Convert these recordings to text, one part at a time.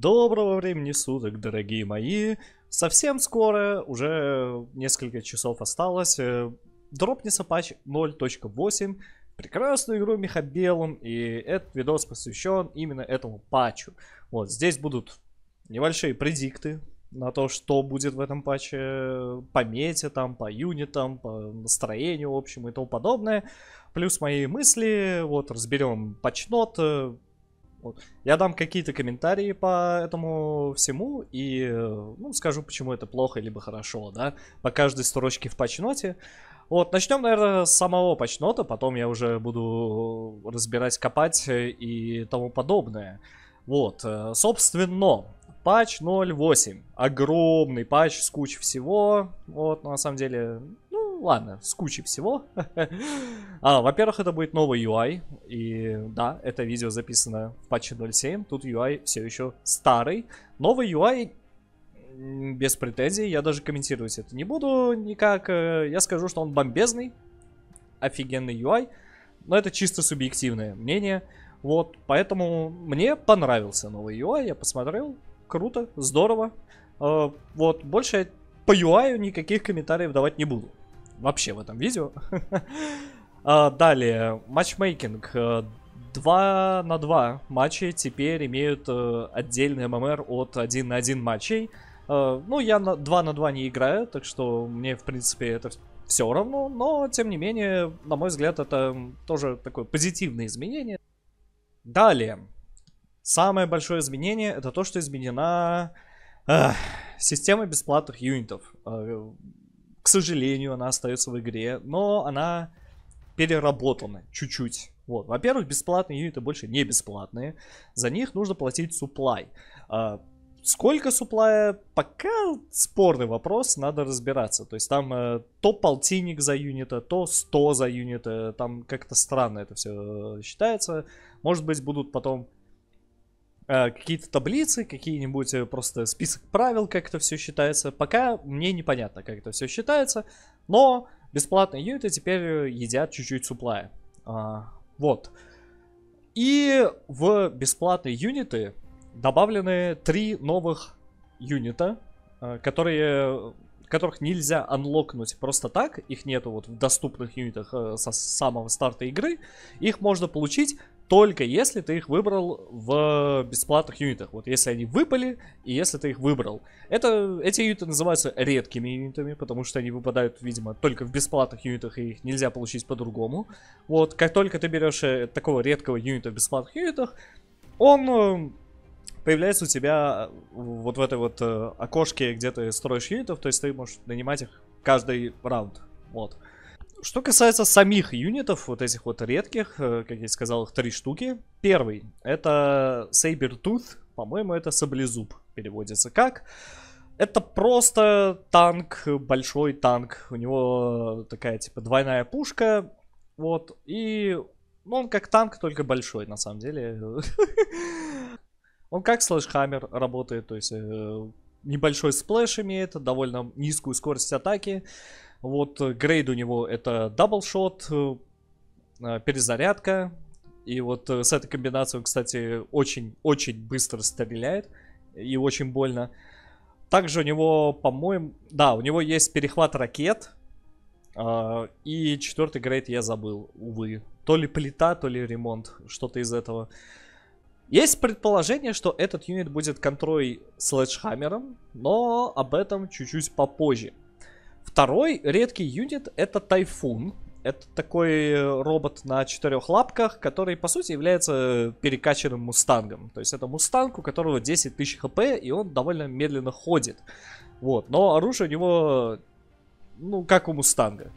Доброго времени суток, дорогие мои. Совсем скоро, уже несколько часов осталось, дропнется патч 0.8, прекрасную игру Михабелом, и этот видос посвящен именно этому патчу. Вот, здесь будут небольшие предикты на то, что будет в этом патче по мете, там, по юнитам, по настроению общему и тому подобное. Плюс мои мысли, вот, разберем патчнот, э, я дам какие-то комментарии по этому всему и ну, скажу, почему это плохо либо хорошо, да, по каждой строчке в патчноте. Вот, начнем, наверное, с самого патчнота, потом я уже буду разбирать, копать и тому подобное. Вот, э, собственно, патч 0.8. Огромный патч с кучей всего. Вот, на самом деле, ну, ну, ладно, с кучей всего. а, во-первых, это будет новый UI. И да, это видео записано в патче 07. Тут UI все еще старый. Новый UI без претензий, я даже комментировать это не буду никак. Э, я скажу, что он бомбезный, офигенный UI, но это чисто субъективное мнение. Вот, поэтому мне понравился новый UI, я посмотрел, круто, здорово. Э, вот, больше по UI никаких комментариев давать не буду вообще в этом видео. А, далее, матчмейкинг. 2 э, на 2 матчи теперь имеют э, отдельный ММР от 1 на 1 матчей. Э, ну, я на 2 на 2 не играю, так что мне, в принципе, это все равно, но, тем не менее, на мой взгляд, это тоже такое позитивное изменение. Далее. Самое большое изменение это то, что изменена э, система бесплатных юнитов. К сожалению, она остается в игре, но она переработана чуть-чуть. Вот. Во-первых, бесплатные юниты больше не бесплатные. За них нужно платить суплай. А, сколько суплая, пока спорный вопрос, надо разбираться. То есть там э, то полтинник за юнита, то 100 за юнита. Там как-то странно это все э, считается. Может быть, будут потом Э, какие-то таблицы, какие-нибудь э, просто список правил, как это все считается. Пока мне непонятно, как это все считается, но бесплатные юниты теперь э, едят чуть-чуть суплая. А, вот. И в бесплатные юниты добавлены три новых юнита, которые, которых нельзя анлокнуть просто так, их нету вот в доступных юнитах со самого старта игры, их можно получить только если ты их выбрал в бесплатных юнитах. Вот если они выпали, и если ты их выбрал. Это, эти юниты называются редкими юнитами, потому что они выпадают, видимо, только в бесплатных юнитах, и их нельзя получить по-другому. Вот, как только ты берешь э, такого редкого юнита в бесплатных юнитах, он э, появляется у тебя э, вот в этой вот окошке, где ты строишь юнитов, то есть ты можешь нанимать их каждый раунд. Вот. Что касается самих юнитов, вот этих вот редких, э, как я сказал, их три штуки. Первый это Sabertooth, по-моему, это Саблезуб переводится как. Это просто танк, большой танк. У него такая, типа, двойная пушка. Вот, и... Ну, он как танк, только большой, на самом деле. Он как слэшхаммер работает, то есть э, небольшой сплэш имеет, довольно низкую скорость атаки. Вот э, грейд у него это даблшот, э, э, перезарядка. И вот с этой комбинацией он, кстати, очень-очень быстро стреляет и очень больно. Также у него, по-моему, да, у него есть перехват ракет. и четвертый грейд я забыл, увы. То ли плита, то ли ремонт, что-то из этого. Есть предположение, что этот юнит будет контрой леджхаммером, но об этом чуть-чуть попозже. Второй редкий юнит это Тайфун. Это такой э, робот на четырех лапках, который, по сути, является перекачанным мустангом. То есть это мустанг, у которого 10 тысяч хп, и он довольно медленно ходит. Вот, но оружие у него, ну, как у мустанга.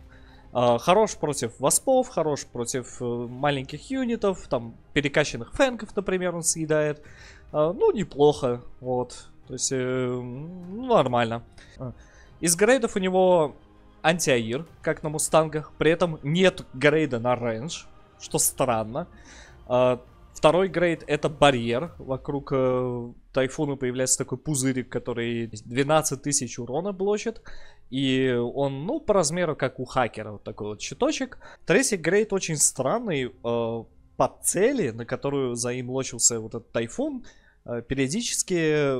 А, хорош против воспов, хорош против э, маленьких юнитов, там, перекачанных фэнков, например, он съедает. А, ну, неплохо, вот. То есть, ну, нормально. А, из грейдов у него антиаир, как на мустангах. При этом нет грейда на рейндж, что странно. А, второй грейд это барьер. Вокруг э, тайфуна появляется такой пузырик, который 12 тысяч урона блочит. И он, ну, по размеру, как у хакера, вот такой вот щиточек. Третий грейд очень странный. Э, по цели, на которую заимлочился вот этот тайфун, э, периодически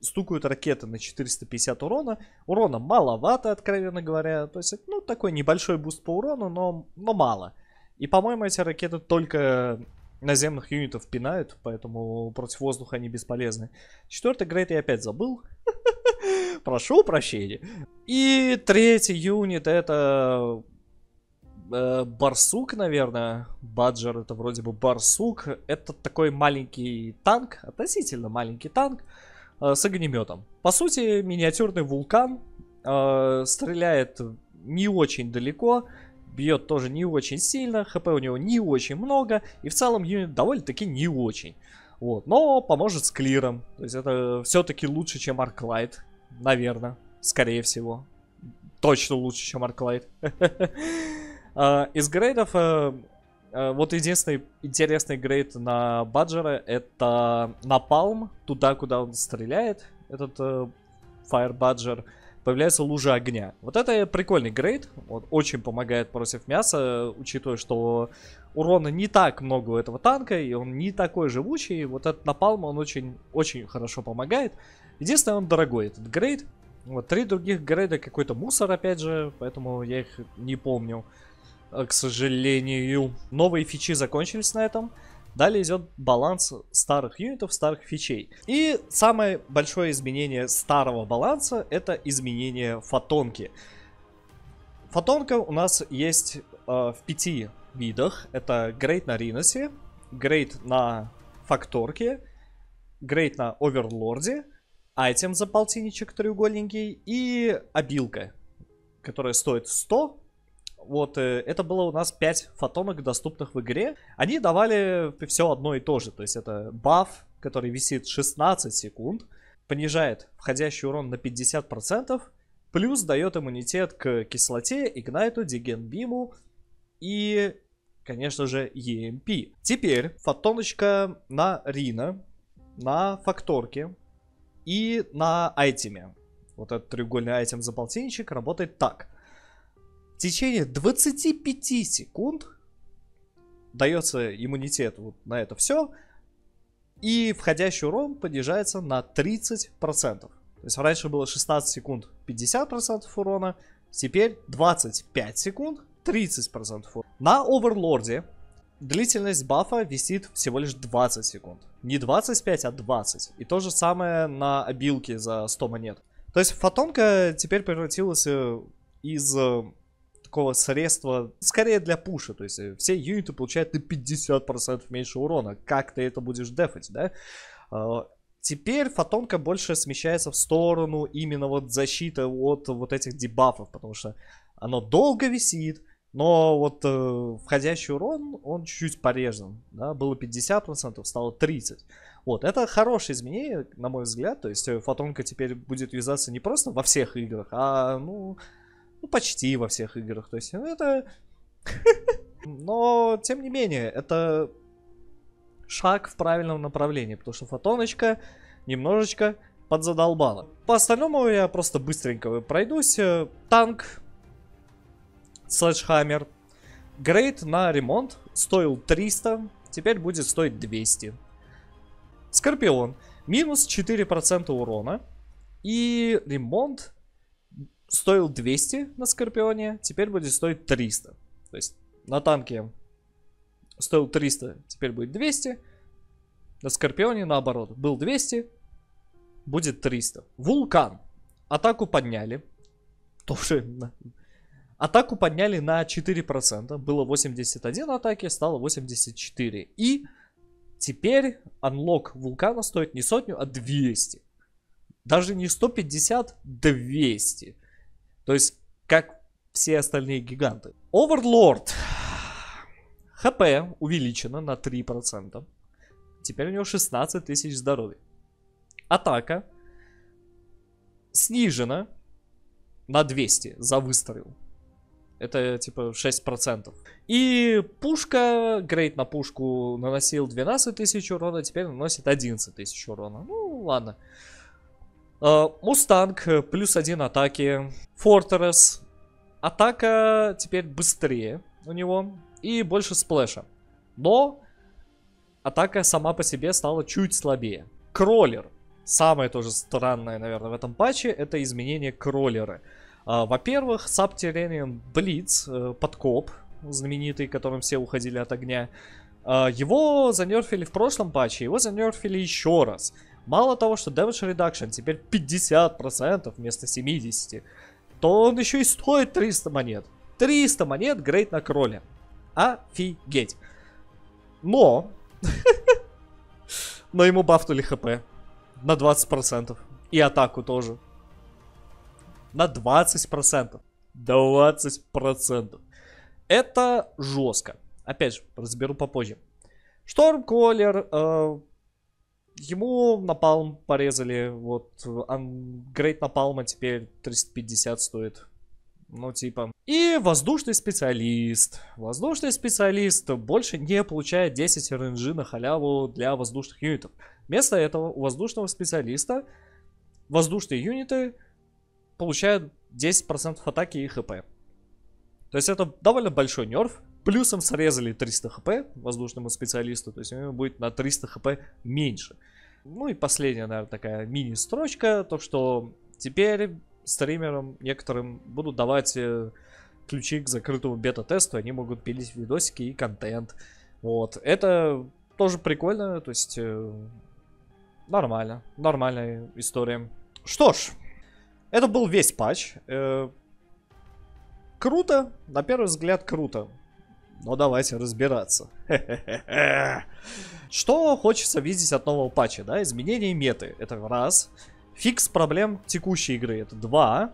стукают ракеты на 450 урона. Урона маловато, откровенно говоря. То есть, ну, такой небольшой буст по урону, но, но мало. И, по-моему, эти ракеты только наземных юнитов пинают, поэтому против воздуха они бесполезны. Четвертый грейд я опять забыл. Прошу прощения. И третий юнит это э, барсук, наверное. Баджер это вроде бы барсук. Это такой маленький танк, относительно маленький танк. Э, с огнеметом. По сути, миниатюрный вулкан э, стреляет не очень далеко, бьет тоже не очень сильно, хп у него не очень много, и в целом юнит довольно-таки не очень. Вот, но поможет с клиром, то есть это все-таки лучше, чем Арклайт, наверное, скорее всего. Точно лучше, чем Арклайт. Э, из грейдов э, Э, вот единственный интересный грейд на Баджера это напалм, туда, куда он стреляет, этот э, Fire Badger, появляется лужа огня. Вот это прикольный грейд, он очень помогает против мяса, учитывая, что урона не так много у этого танка, и он не такой живучий, вот этот напалм, он очень-очень хорошо помогает. Единственное, он дорогой, этот грейд. Вот три других грейда какой-то мусор, опять же, поэтому я их не помню. А, к сожалению. Новые фичи закончились на этом. Далее идет баланс старых юнитов, старых фичей. И самое большое изменение старого баланса это изменение фотонки. Фотонка у нас есть э, в пяти видах. Это грейд на Риносе, грейд на Факторке, грейд на Оверлорде, айтем за полтинничек треугольненький и обилка, которая стоит 100 вот, э, это было у нас 5 фотонок, доступных в игре. Они давали все одно и то же. То есть это баф, который висит 16 секунд, понижает входящий урон на 50%, плюс дает иммунитет к кислоте, игнайту, дигенбиму и, конечно же, EMP. Теперь фотоночка на Рина, на факторке и на айтеме. Вот этот треугольный айтем за полтинничек работает так – в течение 25 секунд дается иммунитет вот на это все, и входящий урон понижается на 30%. То есть раньше было 16 секунд 50% урона, теперь 25 секунд 30% урона. На Оверлорде длительность бафа висит всего лишь 20 секунд. Не 25, а 20. И то же самое на обилке за 100 монет. То есть фотонка теперь превратилась э, из э, такого средства, скорее для пуша, то есть э, все юниты получают на 50% меньше урона, как ты это будешь дефать, да? А, теперь фотонка больше смещается в сторону именно вот защиты от вот этих дебафов, потому что оно долго висит, но вот э, входящий урон, он чуть-чуть порежен. Да? Было 50%, стало 30%. Вот, это хорошее изменение, на мой взгляд. То есть э, фотонка теперь будет вязаться не просто во всех играх, а ну, ну, почти во всех играх. То есть ну это... Но, тем не менее, это шаг в правильном направлении, потому что фотоночка немножечко подзадолбала. По остальному я просто быстренько пройдусь. Э, танк, слэшхаммер, грейд на ремонт стоил 300, теперь будет стоить 200. Скорпион, минус 4% урона и ремонт стоил 200 на Скорпионе, теперь будет стоить 300. То есть на танке стоил 300, теперь будет 200. На Скорпионе наоборот. Был 200, будет 300. Вулкан. Атаку подняли. Тоже Атаку подняли на 4%. Было 81 атаки, стало 84. И теперь анлок вулкана стоит не сотню, а 200. Даже не 150, 200. То есть, как все остальные гиганты. Overlord. ХП увеличено на 3%. Теперь у него 16 тысяч здоровья. Атака снижена на 200 за выстрел. Это типа 6%. И пушка, грейд на пушку наносил 12 тысяч урона, теперь наносит 11 тысяч урона. Ну, Ладно. Э, мустанг, э, плюс один атаки. Фортерес. Атака теперь быстрее у него. И больше сплэша. Но атака сама по себе стала чуть слабее. Кроллер. Самое тоже странное, наверное, в этом патче, это изменение кроллера. Э, во-первых, саб Терениан Блиц, подкоп, знаменитый, которым все уходили от огня. Его занерфили в прошлом патче, его занерфили еще раз. Мало того, что Damage Reduction теперь 50% вместо 70, то он еще и стоит 300 монет. 300 монет грейт на кроле. Офигеть. Но... Но ему бафнули хп на 20%. И атаку тоже. На 20%. 20%. Это жестко. Опять же, разберу попозже. Штормколер э, Ему напалм порезали, вот, грейд напалма теперь 350 стоит. Ну, типа. И воздушный специалист. Воздушный специалист больше не получает 10 РНЖ на халяву для воздушных юнитов. Вместо этого у воздушного специалиста воздушные юниты получают 10% атаки и хп. То есть это довольно большой нерв. Плюсом срезали 300 хп воздушному специалисту, то есть у него будет на 300 хп меньше. Ну и последняя, наверное, такая мини-строчка, то что теперь стримерам некоторым будут давать э, ключи к закрытому бета-тесту, они могут пилить видосики и контент. Вот, это тоже прикольно, то есть э, нормально, нормальная история. Что ж, это был весь патч. Э, круто, на первый взгляд круто. Но давайте разбираться. Что хочется видеть от нового патча, да? Изменение меты. Это раз. Фикс проблем текущей игры. Это два.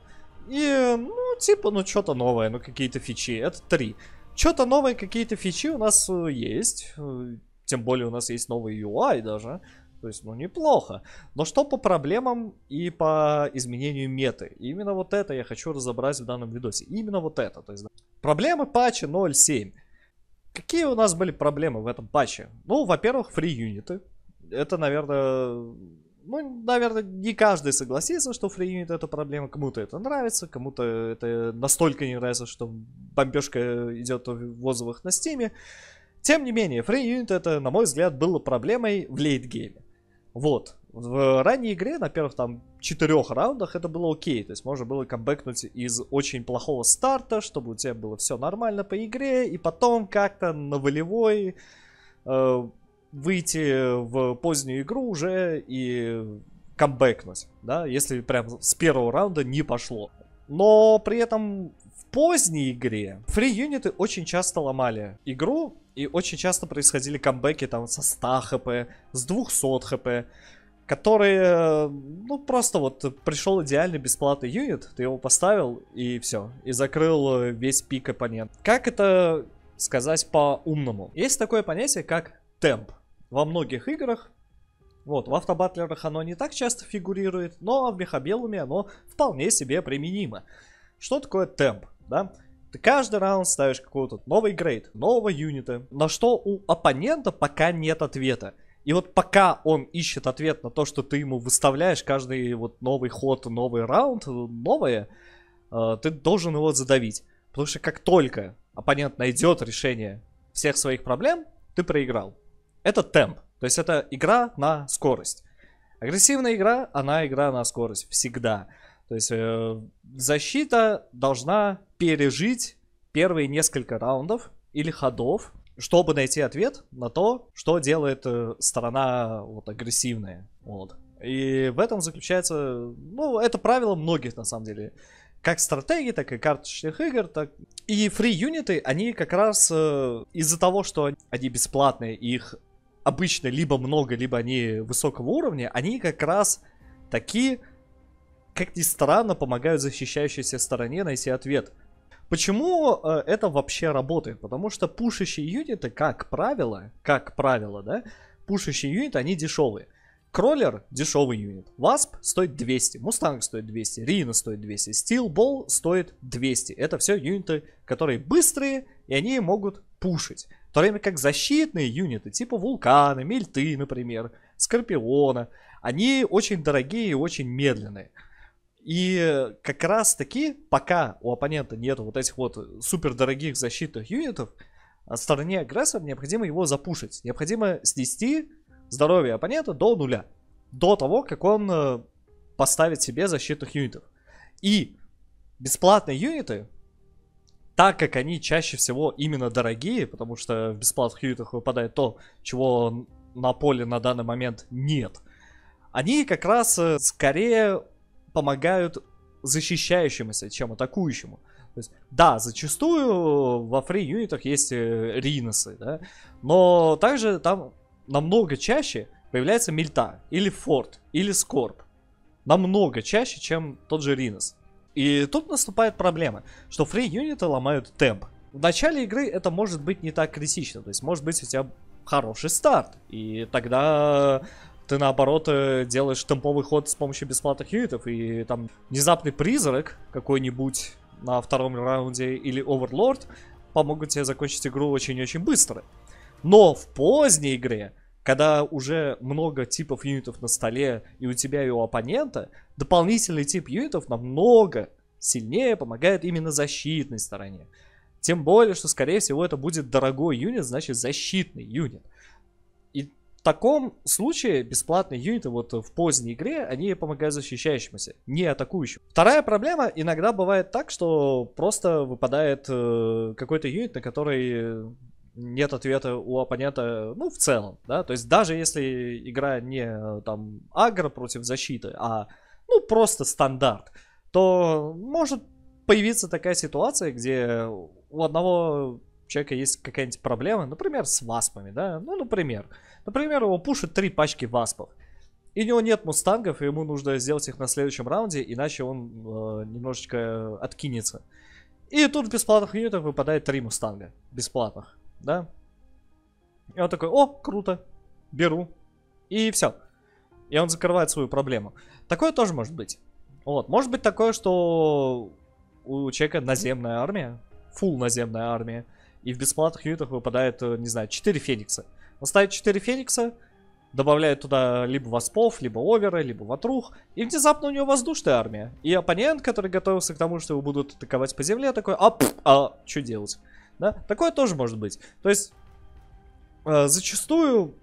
И, ну, типа, ну, что-то новое, ну, какие-то фичи. Это три. Что-то новое, какие-то фичи у нас э, есть. Э, тем более у нас есть новый UI даже. То есть, ну, неплохо. Но что по проблемам и по изменению меты? Именно вот это я хочу разобрать в данном видосе. Именно вот это. То есть, Проблемы патча 0.7. Какие у нас были проблемы в этом патче? Ну, во-первых, фри-юниты. Это, наверное, ну, наверное, не каждый согласится, что фри-юнит это проблема. Кому-то это нравится, кому-то это настолько не нравится, что бомбежка идет в отзывах на стиме. Тем не менее, фри-юнит это, на мой взгляд, было проблемой в лейтгейме. Вот. В ранней игре, на первых там четырех раундах это было окей, то есть можно было камбэкнуть из очень плохого старта, чтобы у тебя было все нормально по игре, и потом как-то на волевой э, выйти в позднюю игру уже и камбэкнуть, да, если прям с первого раунда не пошло. Но при этом в поздней игре фри-юниты очень часто ломали игру, и очень часто происходили камбэки там со 100 хп, с 200 хп, которые, э, ну, просто вот пришел идеальный бесплатный юнит, ты его поставил и все, и закрыл э, весь пик оппонент. Как это сказать по-умному? Есть такое понятие, как темп. Во многих играх, вот, в автобатлерах оно не так часто фигурирует, но в мехабелуме оно вполне себе применимо. Что такое темп, да? Ты каждый раунд ставишь какой-то новый грейд, нового юнита, на что у оппонента пока нет ответа. И вот пока он ищет ответ на то, что ты ему выставляешь, каждый вот новый ход, новый раунд, э, новое, э, ты должен его задавить. Потому что как только оппонент найдет решение всех своих проблем, ты проиграл. Это темп. То есть это игра на скорость. Агрессивная игра, она игра на скорость всегда. То есть э, защита должна пережить первые несколько раундов или ходов, чтобы найти ответ на то, что делает э, сторона вот агрессивная. Вот. И в этом заключается, ну, это правило многих, на самом деле, как стратегии, так и карточных игр. Так... И фри-юниты, они как раз э, из-за того, что они бесплатные, их обычно либо много, либо они высокого уровня, они как раз такие, как ни странно, помогают защищающейся стороне найти ответ – Почему э, это вообще работает? Потому что пушащие юниты, как правило, как правило, да, пушащие юниты, они дешевые. Кроллер – дешевый юнит. Васп стоит 200, Мустанг стоит 200, Рина стоит 200, Стилбол стоит 200. Это все юниты, которые быстрые, и они могут пушить. В то время как защитные юниты, типа Вулкана, Мельты, например, Скорпиона, они очень дорогие и очень медленные. И как раз таки, пока у оппонента нет вот этих вот супер дорогих защитных юнитов, а стороне агрессора необходимо его запушить. Необходимо снести здоровье оппонента до нуля. До того, как он э, поставит себе защитных юнитов. И бесплатные юниты, так как они чаще всего именно дорогие, потому что в бесплатных юнитах выпадает то, чего на поле на данный момент нет, они как раз э, скорее помогают защищающемуся, чем атакующему. То есть, да, зачастую во фри-юнитах есть э, риносы, да, но также там намного чаще появляется мельта, или форт, или скорб. Намного чаще, чем тот же ринос. И тут наступает проблема, что фри-юниты ломают темп. В начале игры это может быть не так критично, то есть может быть у тебя хороший старт, и тогда ты наоборот э, делаешь темповый ход с помощью бесплатных юнитов, и там внезапный призрак какой-нибудь на втором раунде или оверлорд помогут тебе закончить игру очень-очень быстро. Но в поздней игре, когда уже много типов юнитов на столе и у тебя и у оппонента, дополнительный тип юнитов намного сильнее помогает именно защитной стороне. Тем более, что, скорее всего, это будет дорогой юнит, значит, защитный юнит таком случае бесплатные юниты вот в поздней игре, они помогают защищающимся, не атакующим. Вторая проблема, иногда бывает так, что просто выпадает э, какой-то юнит, на который нет ответа у оппонента, ну, в целом, да, то есть даже если игра не э, там агро против защиты, а, ну, просто стандарт, то может появиться такая ситуация, где у одного человека есть какая-нибудь проблема, например, с васпами, да, ну, например, Например, его пушит три пачки васпов. И у него нет мустангов, и ему нужно сделать их на следующем раунде, иначе он э, немножечко откинется. И тут в бесплатных юнитах выпадает три мустанга. Бесплатных, да? И он такой, о, круто, беру. И все. И он закрывает свою проблему. Такое тоже может быть. Вот, может быть такое, что у человека наземная армия, фул наземная армия, и в бесплатных юнитах выпадает, э, не знаю, 4 феникса. Он ставит 4 Феникса, добавляет туда либо Васпов, либо Овера, либо Ватрух, и внезапно у него воздушная армия. И оппонент, который готовился к тому, что его будут атаковать по земле, такой, а, пф, а, что делать? Да? Такое тоже может быть. То есть, э, зачастую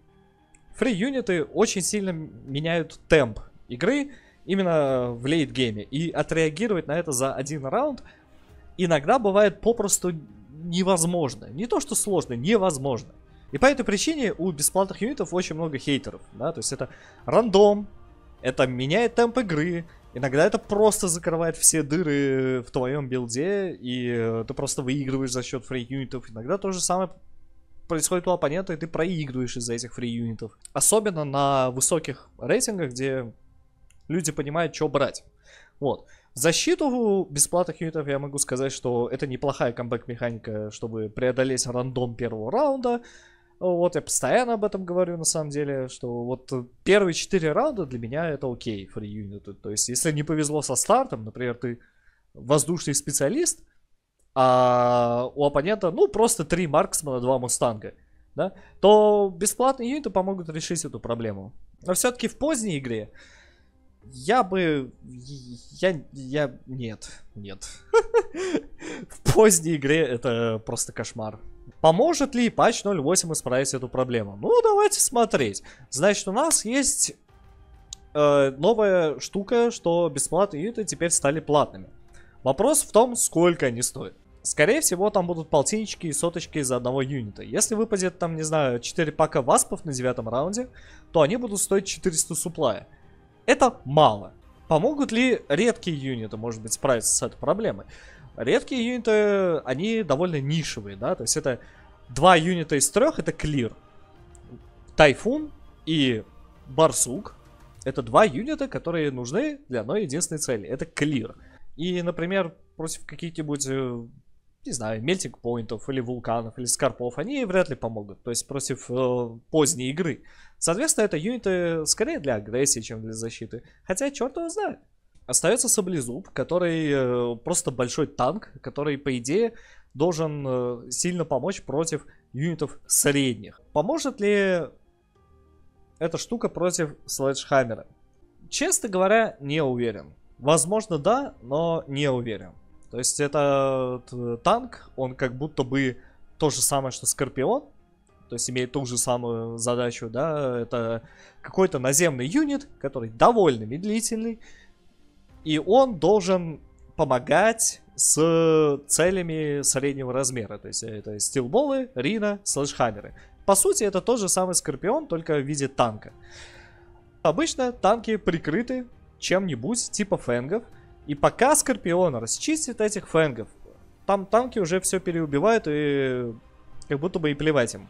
фри-юниты очень сильно меняют темп игры именно в лейт-гейме. И отреагировать на это за один раунд иногда бывает попросту невозможно. Не то, что сложно, невозможно. И по этой причине у бесплатных юнитов очень много хейтеров, да, то есть это рандом, это меняет темп игры, иногда это просто закрывает все дыры в твоем билде, и э, ты просто выигрываешь за счет фри юнитов, иногда то же самое происходит у оппонента, и ты проигрываешь из-за этих фри юнитов. Особенно на высоких рейтингах, где люди понимают, что брать. Вот. В защиту бесплатных юнитов я могу сказать, что это неплохая камбэк-механика, чтобы преодолеть рандом первого раунда. Ну, вот я постоянно об этом говорю, на самом деле, что вот первые четыре раунда для меня это окей, фри юниты. То есть, если не повезло со стартом, например, ты воздушный специалист, а у оппонента, ну, просто три марксмана, два мустанга, да, то бесплатные юниты помогут решить эту проблему. Но все-таки в поздней игре я бы... Я... Я... Нет. Нет. В поздней игре это просто кошмар. Поможет ли патч 0.8 исправить эту проблему? Ну, давайте смотреть. Значит, у нас есть э, новая штука, что бесплатные юниты теперь стали платными. Вопрос в том, сколько они стоят. Скорее всего, там будут полтиннички и соточки за одного юнита. Если выпадет там, не знаю, 4 пака васпов на девятом раунде, то они будут стоить 400 суплая. Это мало. Помогут ли редкие юниты, может быть, справиться с этой проблемой? Редкие юниты, они довольно нишевые, да, то есть это два юнита из трех, это Клир, Тайфун и Барсук. Это два юнита, которые нужны для одной единственной цели, это Клир. И, например, против каких-нибудь, э, не знаю, мельтинг поинтов или вулканов или скорпов, они вряд ли помогут, то есть против э, поздней игры. Соответственно, это юниты скорее для агрессии, чем для защиты. Хотя черт его знает. Остается Саблезуб, который э, просто большой танк, который, по идее, должен э, сильно помочь против юнитов средних. Поможет ли эта штука против Слэджхаммера? Честно говоря, не уверен. Возможно, да, но не уверен. То есть этот э, танк, он как будто бы то же самое, что Скорпион, то есть имеет ту же самую задачу, да, это какой-то наземный юнит, который довольно медлительный, и он должен помогать с целями среднего размера. То есть э, это стилболы, рина, слэшхаммеры. По сути, это тот же самый Скорпион, только в виде танка. Обычно танки прикрыты чем-нибудь типа фэнгов. И пока Скорпион расчистит этих фэнгов, там танки уже все переубивают и как будто бы и плевать им.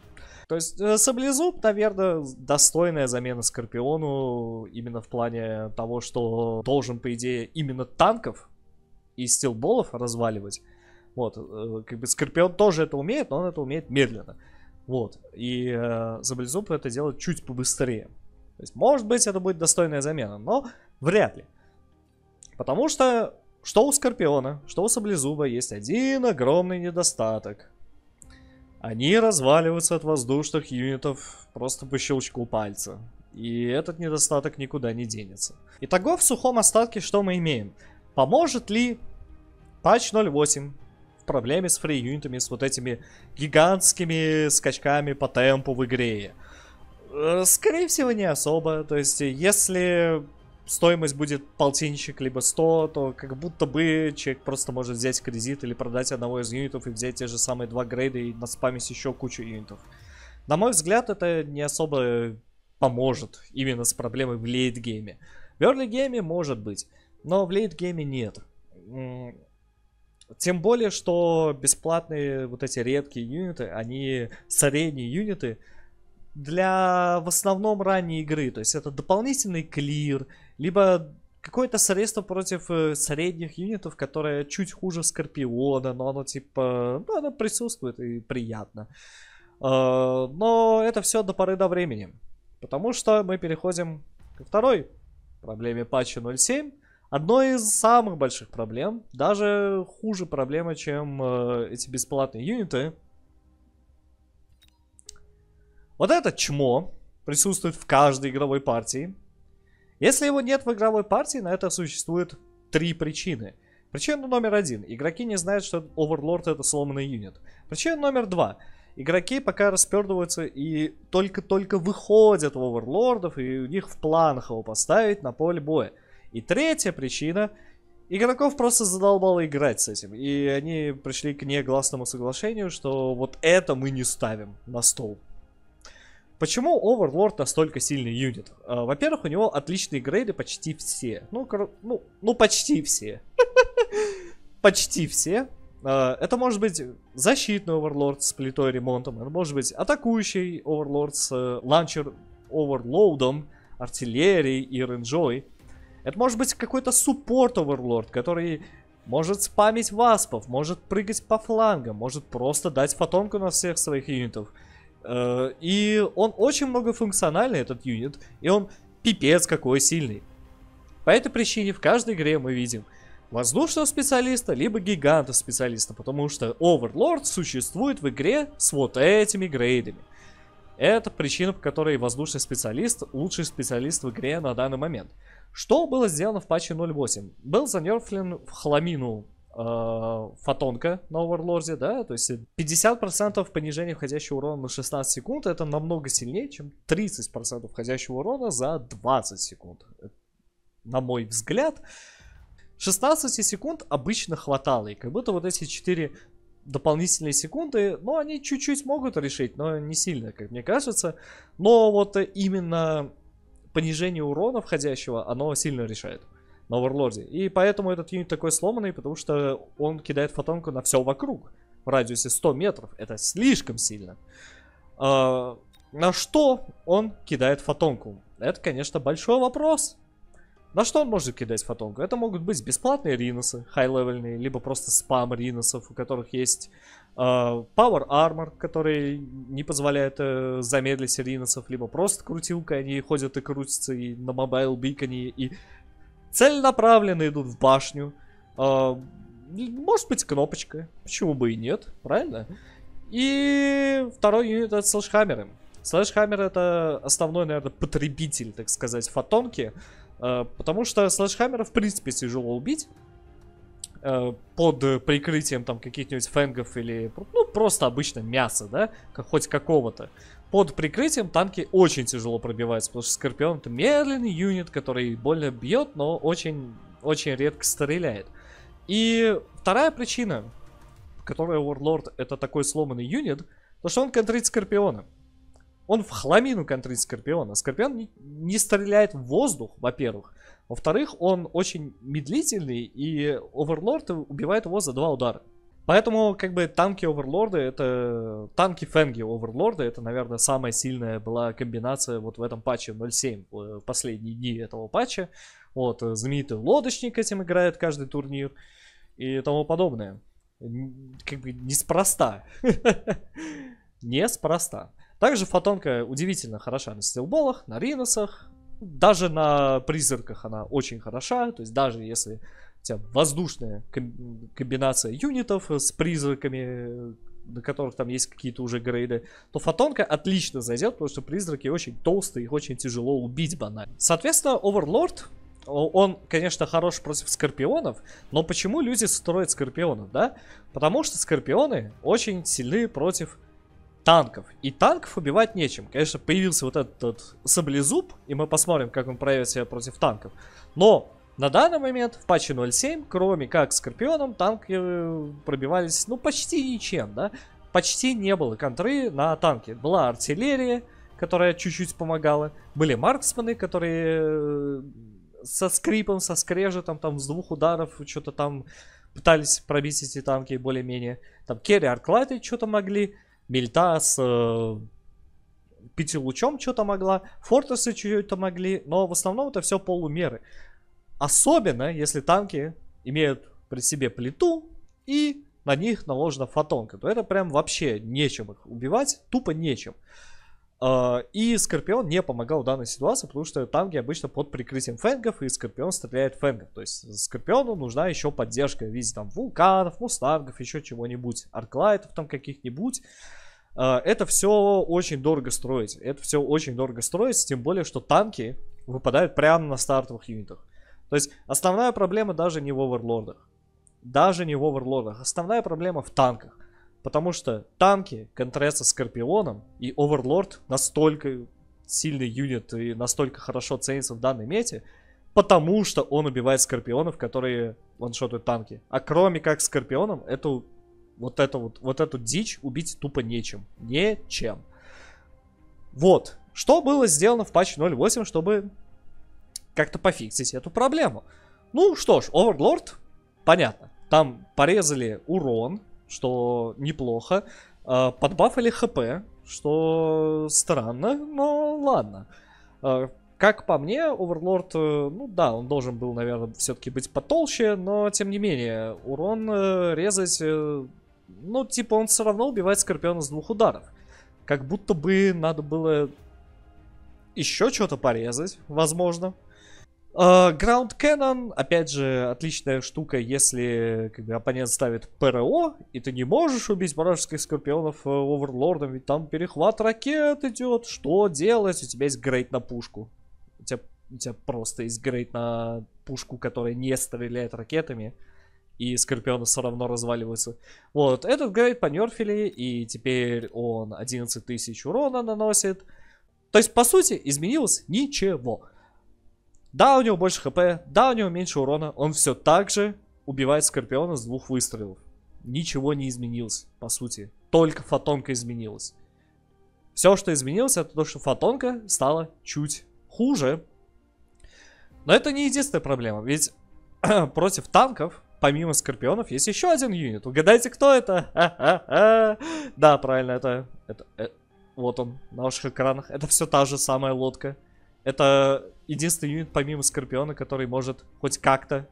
То есть э, Саблезуб, наверное, достойная замена Скорпиону именно в плане того, что должен, по идее, именно танков и стилболов разваливать. Вот, э, как бы Скорпион тоже это умеет, но он это умеет медленно. Вот, и э, Саблезуб это делает чуть побыстрее. То есть, может быть, это будет достойная замена, но вряд ли. Потому что что у Скорпиона, что у Саблезуба есть один огромный недостаток. Они разваливаются от воздушных юнитов просто по щелчку пальца. И этот недостаток никуда не денется. Итого в сухом остатке что мы имеем? Поможет ли патч 08 в проблеме с фри-юнитами, с вот этими гигантскими скачками по темпу в игре? Э, скорее всего, не особо. То есть, если стоимость будет полтинчик либо 100, то как будто бы человек просто может взять кредит или продать одного из юнитов и взять те же самые два грейда и наспамить еще кучу юнитов. На мой взгляд, это не особо поможет именно с проблемой в гейме В early может быть, но в гейме нет. Тем более, что бесплатные вот эти редкие юниты, они средние юниты для в основном ранней игры. То есть это дополнительный клир, либо какое-то средство против э, средних юнитов, которое чуть хуже Скорпиона, но оно типа, ну, оно присутствует и приятно. Э, но это все до поры до времени. Потому что мы переходим ко второй проблеме патча 07. Одной из самых больших проблем, даже хуже проблема, чем э, эти бесплатные юниты. Вот это чмо присутствует в каждой игровой партии. Если его нет в игровой партии, на это существует три причины. Причина номер один. Игроки не знают, что Overlord это сломанный юнит. Причина номер два. Игроки пока распердываются и только-только выходят в оверлордов, и у них в планах его поставить на поле боя. И третья причина. Игроков просто задолбало играть с этим. И они пришли к негласному соглашению, что вот это мы не ставим на стол. Почему Overlord настолько сильный юнит? Э, во-первых, у него отличные грейды почти все. Ну, кор, ну, ну почти все. Почти все. Э, это может быть защитный Overlord с плитой ремонтом. Это может быть атакующий Overlord с э, ланчер оверлоудом, артиллерией и ренджой. Это может быть какой-то суппорт Overlord, который может спамить васпов, может прыгать по флангам, может просто дать фотонку на всех своих юнитов – Э, и он очень многофункциональный, этот юнит. И он пипец какой сильный. По этой причине в каждой игре мы видим воздушного специалиста, либо гиганта специалиста, потому что Overlord существует в игре с вот этими грейдами. Это причина, по которой воздушный специалист лучший специалист в игре на данный момент. Что было сделано в патче 0.8? Был занерфлен в хламину Э, фотонка на оверлорде, да, то есть 50% понижения входящего урона на 16 секунд, это намного сильнее, чем 30% входящего урона за 20 секунд. На мой взгляд, 16 секунд обычно хватало, и как будто вот эти 4 дополнительные секунды, ну, они чуть-чуть могут решить, но не сильно, как мне кажется. Но вот именно понижение урона входящего, оно сильно решает на Оверлорде. И поэтому этот юнит такой сломанный, потому что он кидает фотонку на все вокруг. В радиусе 100 метров. Это слишком сильно. А, на что он кидает фотонку? Это, конечно, большой вопрос. На что он может кидать фотонку? Это могут быть бесплатные риносы, хай-левельные, либо просто спам риносов, у которых есть э, Power Armor, который не позволяет э, замедлить риносов, либо просто крутилка, они ходят и крутятся и на Mobile Beacon, и целенаправленно идут в башню. А, может быть, кнопочка. Почему бы и нет, правильно? И второй юнит это слэшхаммеры. Слэшхаммер это основной, наверное, потребитель, так сказать, фотонки. А, потому что слэшхаммера, в принципе, тяжело убить а, под прикрытием там каких-нибудь фэнгов или ну просто обычно мясо, да, хоть какого-то под прикрытием танки очень тяжело пробиваются, потому что Скорпион это медленный юнит, который больно бьет, но очень, очень редко стреляет. И вторая причина, которая Warlord это такой сломанный юнит, то что он контрит Скорпиона. Он в хламину контрит Скорпиона. Скорпион не, стреляет в воздух, во-первых. Во-вторых, он очень медлительный, и Оверлорд убивает его за два удара. Поэтому, как бы, танки-оверлорды, это... Танки-фэнги-оверлорды, это, наверное, самая сильная была комбинация вот в этом патче 0.7, э, последние дни этого патча. Вот, э, знаменитый лодочник этим играет каждый турнир и тому подобное. Как бы неспроста. Неспроста. Также фотонка удивительно хороша на стилболах, на риносах, даже на призраках она очень хороша, то есть даже если тебя воздушная комбинация юнитов э, с призраками, э, на которых там есть какие-то уже грейды, то фотонка отлично зайдет, потому что призраки очень толстые, их очень тяжело убить банально. Соответственно, Оверлорд он, конечно, хорош против скорпионов, но почему люди строят скорпионов, да? Потому что скорпионы очень сильны против танков. И танков убивать нечем. Конечно, появился вот этот, этот саблезуб, и мы посмотрим, как он проявит себя против танков. Но на данный момент в патче 0.7, кроме как Скорпионом, танки э, пробивались, ну, почти ничем, да? Почти не было контры на танке. Была артиллерия, которая чуть-чуть помогала. Были марксманы, которые э, со скрипом, со скрежетом, там, с двух ударов что-то там пытались пробить эти танки более-менее. Там керри, арклайты что-то могли, мельта с э, пятилучом что-то могла, фортесы что-то могли, но в основном это все полумеры. Особенно, если танки имеют при себе плиту и на них наложена фотонка, то это прям вообще нечем их убивать, тупо нечем. А, и Скорпион не помогал в данной ситуации, потому что танки обычно под прикрытием фэнгов, и Скорпион стреляет фэнгов. То есть Скорпиону нужна еще поддержка в виде там вулканов, мустангов, еще чего-нибудь, арклайтов там каких-нибудь. А, это все очень дорого строить. Это все очень дорого строить, тем более, что танки выпадают прямо на стартовых юнитах. То есть основная проблема даже не в оверлордах. Даже не в оверлордах. Основная проблема в танках. Потому что танки контрятся Скорпионом, и Оверлорд настолько сильный юнит и настолько хорошо ценится в данной мете, потому что он убивает скорпионов, которые ваншотают танки. А кроме как скорпионом, эту, вот, эту вот, вот эту дичь убить тупо нечем. Нечем. Вот. Что было сделано в патч 0.8, чтобы как-то пофиксить эту проблему. Ну что ж, Overlord, понятно. Там порезали урон, что неплохо. Э, подбафали хп, что странно, но ладно. Э, как по мне, Overlord, э, ну да, он должен был, наверное, все-таки быть потолще, но тем не менее, урон резать, ну типа он все равно убивает Скорпиона с двух ударов. Как будто бы надо было еще что-то порезать, возможно. А, Ground Cannon, опять же, отличная штука, если как бы, оппонент ставит ПРО, и ты не можешь убить вражеских скорпионов э, оверлордом, ведь там перехват ракет идет. Что делать? У тебя есть грейд на пушку. У тебя, у тебя просто есть грейд на пушку, которая не стреляет ракетами, и скорпионы все равно разваливаются. Вот, этот грейд понерфили, и теперь он 11 тысяч урона наносит. То есть, по сути, изменилось ничего. Да, у него больше хп, да, у него меньше урона. Он все так же убивает Скорпиона с двух выстрелов. Ничего не изменилось, по сути. Только фотонка изменилась. Все, что изменилось, это то, что фотонка стала чуть хуже. Но это не единственная проблема, ведь против танков, помимо скорпионов, есть еще один юнит. Угадайте, кто это? Да, правильно, это, это, это... Вот он, на ваших экранах. Это все та же самая лодка. Это единственный юнит помимо Скорпиона, который может хоть как-то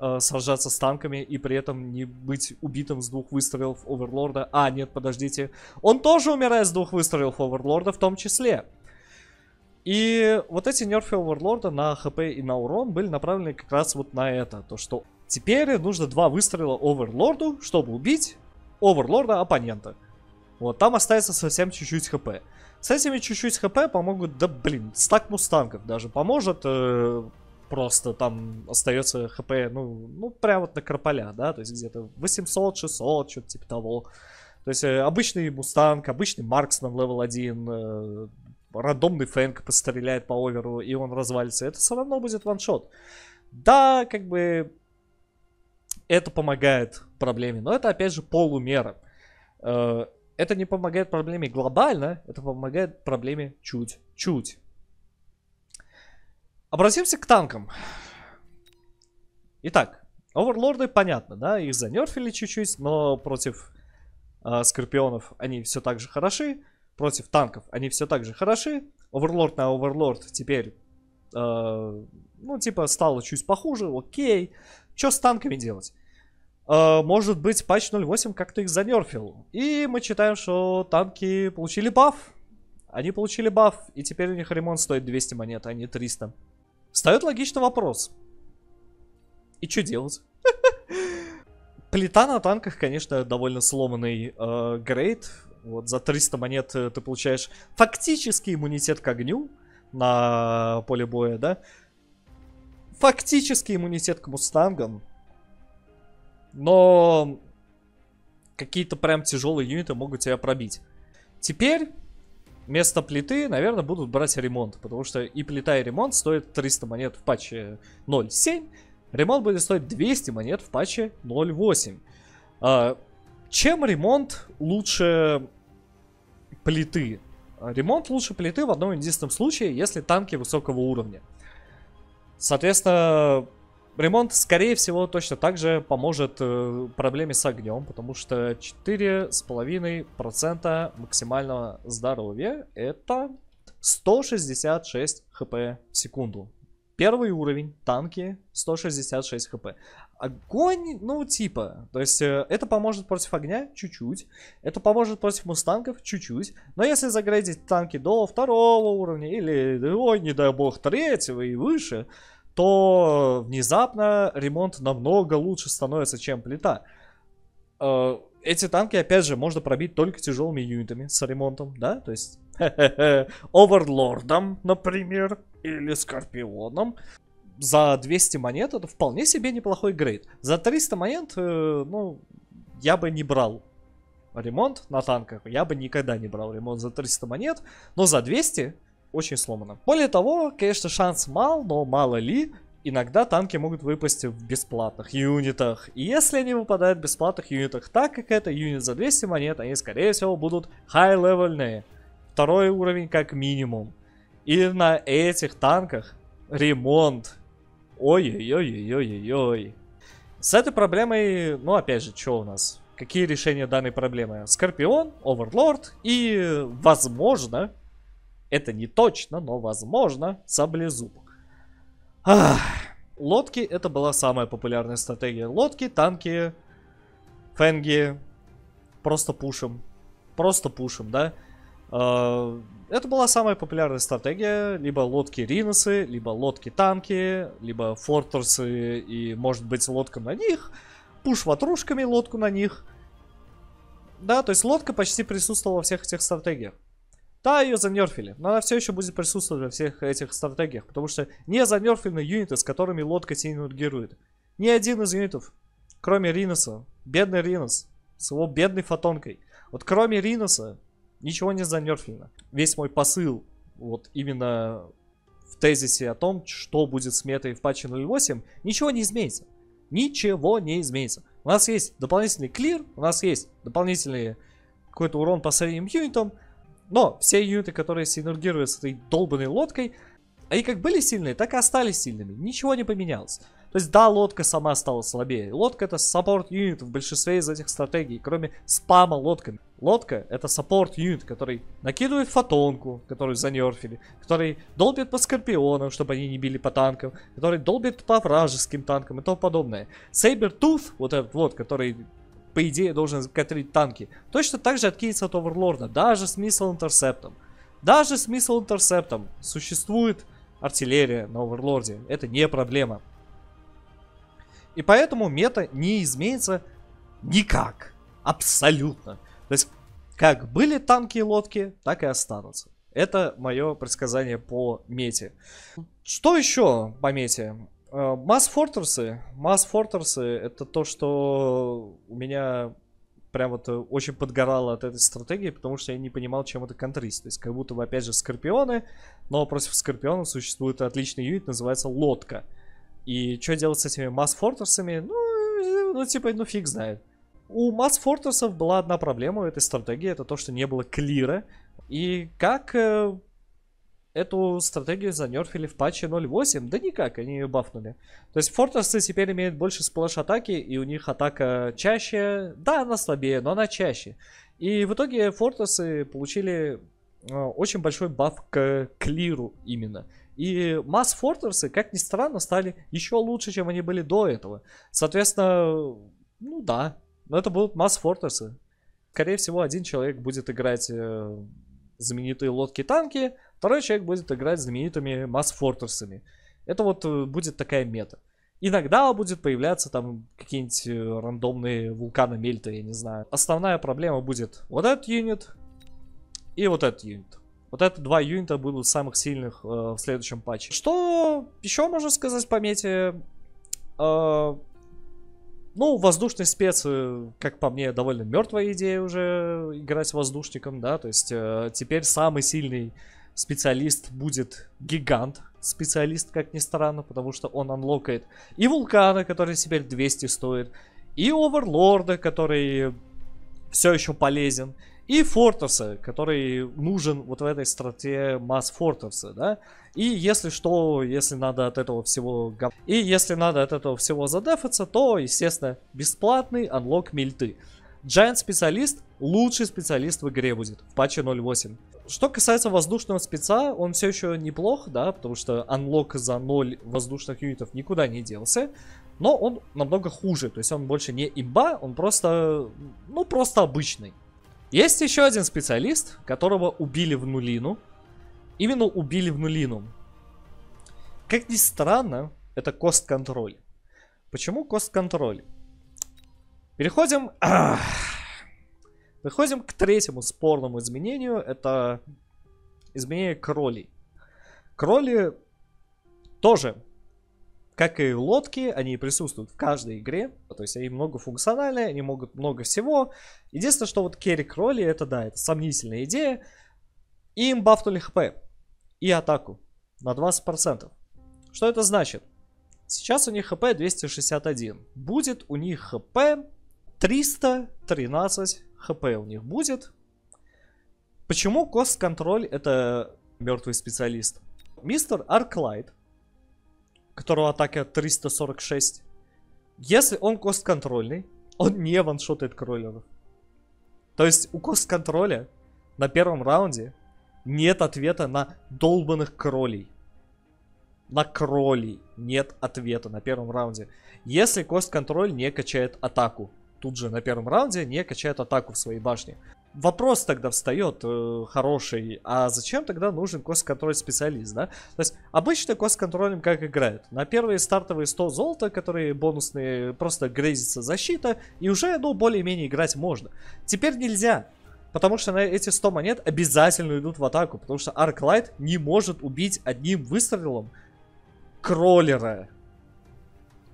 э, сражаться с танками и при этом не быть убитым с двух выстрелов Оверлорда. А, нет, подождите. Он тоже умирает с двух выстрелов Оверлорда в том числе. И вот эти нерфы Оверлорда на хп и на урон были направлены как раз вот на это. То, что теперь нужно два выстрела Оверлорду, чтобы убить Оверлорда оппонента. Вот, там остается совсем чуть-чуть хп. С этими чуть-чуть хп помогут, да блин, стак мустангов даже поможет. Э, просто там остается хп, ну, ну прям вот на карполя, да, то есть где-то 800, 600, что-то типа того. То есть э, обычный мустанг, обычный марксман левел 1, э, рандомный фэнк постреляет по оверу, и он развалится. Это все равно будет ваншот. Да, как бы это помогает проблеме, но это опять же полумера. Э, это не помогает проблеме глобально, это помогает проблеме чуть-чуть. Обратимся к танкам. Итак, оверлорды, понятно, да, их занерфили чуть-чуть, но против э, скорпионов они все так же хороши, против танков они все так же хороши. Оверлорд на оверлорд теперь, э, ну, типа, стало чуть похуже, окей. Что с танками делать? Э, может быть, патч 08 как-то их занерфил. И мы читаем, что танки получили баф. Они получили баф, и теперь у них ремонт стоит 200 монет, а не 300. Встает логичный вопрос. И что делать? Плита на танках, конечно, довольно сломанный э, грейд. Вот за 300 монет э, ты получаешь фактически иммунитет к огню на поле боя, да? Фактически иммунитет к мустангам. Но какие-то прям тяжелые юниты могут тебя пробить. Теперь вместо плиты, наверное, будут брать ремонт, потому что и плита, и ремонт стоят 300 монет в патче 0.7, ремонт будет стоить 200 монет в патче 0.8. А, чем ремонт лучше плиты? Ремонт лучше плиты в одном единственном случае, если танки высокого уровня. Соответственно, Ремонт, скорее всего, точно так же поможет э, проблеме с огнем, потому что 4,5% максимального здоровья это 166 хп в секунду. Первый уровень, танки, 166 хп. Огонь, ну, типа. То есть, э, это поможет против огня чуть-чуть. Это поможет против мустангов чуть-чуть. Но если загрейдить танки до второго уровня или, ой, не дай бог, третьего и выше, то внезапно ремонт намного лучше становится, чем плита. Э, эти танки, опять же, можно пробить только тяжелыми юнитами с ремонтом, да? То есть Оверлордом, например, или Скорпионом. За 200 монет это вполне себе неплохой грейд. За 300 монет, э, ну, я бы не брал ремонт на танках. Я бы никогда не брал ремонт за 300 монет, но за 200 очень сломано. Более того, конечно, шанс мал, но мало ли, иногда танки могут выпасть в бесплатных юнитах. И если они выпадают в бесплатных юнитах, так как это юнит за 200 монет, они, скорее всего, будут хай-левельные. Второй уровень как минимум. И на этих танках ремонт. Ой-ой-ой-ой-ой-ой. С этой проблемой, ну опять же, что у нас? Какие решения данной проблемы? Скорпион, Оверлорд и, возможно, это не точно, но возможно, саблезуб. Ах. Лодки это была самая популярная стратегия. Лодки, танки, фенги. Просто пушим. Просто пушим, да? А, это была самая популярная стратегия. Либо лодки-риносы, либо лодки-танки, либо фортерсы и, может быть, лодка на них. Пуш ватрушками лодку на них. Да, то есть лодка почти присутствовала во всех этих стратегиях. Та ее занерфили, но она все еще будет присутствовать во всех этих стратегиях, потому что не занерфлены юниты, с которыми лодка синергирует. Ни один из юнитов, кроме Риноса, бедный Ринос, с его бедной фотонкой. Вот кроме Риноса ничего не занерфлено. Весь мой посыл вот именно в тезисе о том, что будет с метой в патче 0.8, ничего не изменится. Ничего не изменится. У нас есть дополнительный клир, у нас есть дополнительный какой-то урон по средним юнитам, но все юниты, которые синергируют с этой долбанной лодкой, они как были сильные, так и остались сильными. Ничего не поменялось. То есть да, лодка сама стала слабее. Лодка это саппорт юнит в большинстве из этих стратегий, кроме спама лодками. Лодка это саппорт юнит, который накидывает фотонку, которую занерфили, который долбит по скорпионам, чтобы они не били по танкам, который долбит по вражеским танкам и тому подобное. Сейбертуф, вот этот вот, который по идее, должен контролить танки. Точно так же откинется от Оверлорда, даже с миссил Интерсептом. Даже с миссил Интерсептом существует артиллерия на Оверлорде. Это не проблема. И поэтому мета не изменится никак. Абсолютно. То есть, как были танки и лодки, так и останутся. Это мое предсказание по мете. Что еще по мете? Масс-фортерсы. Э, Масс-фортерсы — это то, что у меня прям вот очень подгорало от этой стратегии, потому что я не понимал, чем это контрить. То есть как будто бы, опять же, скорпионы, но против скорпионов существует отличный юнит, называется лодка. И что делать с этими масс-фортерсами? Ну, ну, типа, ну фиг знает. У масс-фортерсов была одна проблема у этой стратегии, это то, что не было клира. И как э, эту стратегию занерфили в патче 0.8? Да никак, они ее бафнули. То есть фортресы теперь имеют больше сплэш-атаки, и у них атака чаще. Да, она слабее, но она чаще. И в итоге фортресы получили э, очень большой баф к клиру именно. И масс фортерсы, как ни странно, стали еще лучше, чем они были до этого. Соответственно, ну да, но это будут масс фортерсы. Скорее всего, один человек будет играть э, знаменитые лодки-танки, Второй человек будет играть знаменитыми масс-фортерсами. Это вот э, будет такая мета. Иногда будет появляться там какие-нибудь э, рандомные вулканы мельта, я не знаю. Основная проблема будет вот этот юнит и вот этот юнит. Вот это два юнита будут самых сильных э, в следующем патче. Что еще можно сказать по мете? Э, ну, воздушный спец, э, как по мне, довольно мертвая идея уже играть воздушником, да. То есть э, теперь самый сильный специалист будет гигант специалист, как ни странно, потому что он анлокает и вулкана, который теперь 200 стоит, и оверлорда, который все еще полезен, и Фортуса, который нужен вот в этой страте масс Фортуса, да? И если что, если надо от этого всего... И если надо от этого всего задефаться, то, естественно, бесплатный анлок мильты Giant специалист лучший специалист в игре будет в патче 08. Что касается воздушного спеца, он все еще неплох, да, потому что анлок за 0 воздушных юнитов никуда не делся. Но он намного хуже, то есть он больше не имба, он просто, ну, просто обычный. Есть еще один специалист, которого убили в нулину. Именно убили в нулину. Как ни странно, это кост-контроль. Почему кост-контроль? Переходим... Ах Выходим к третьему спорному изменению. Это изменение кролей. Кроли тоже, как и лодки, они присутствуют в каждой игре. То есть они многофункциональные, они могут много всего. Единственное, что вот керри кроли, это да, это сомнительная идея. И им бафнули хп и атаку на 20%. Что это значит? Сейчас у них хп 261. Будет у них хп 313 хп у них будет. Почему кост-контроль это мертвый специалист? Мистер Арклайд, которого атака 346, если он кост-контрольный, он не ваншотает кроллеров. То есть у кост-контроля на первом раунде нет ответа на долбанных кролей. На кролей нет ответа на первом раунде. Если кост-контроль не качает атаку тут же на первом раунде не качает атаку в своей башне. Вопрос тогда встает э, хороший, а зачем тогда нужен кост-контроль специалист, да? То есть обычно кост-контролем как играет. На первые стартовые 100 золота, которые бонусные, просто грезится защита, и уже, ну, более-менее играть можно. Теперь нельзя, Потому что на эти 100 монет обязательно идут в атаку. Потому что Арклайт не может убить одним выстрелом кроллера.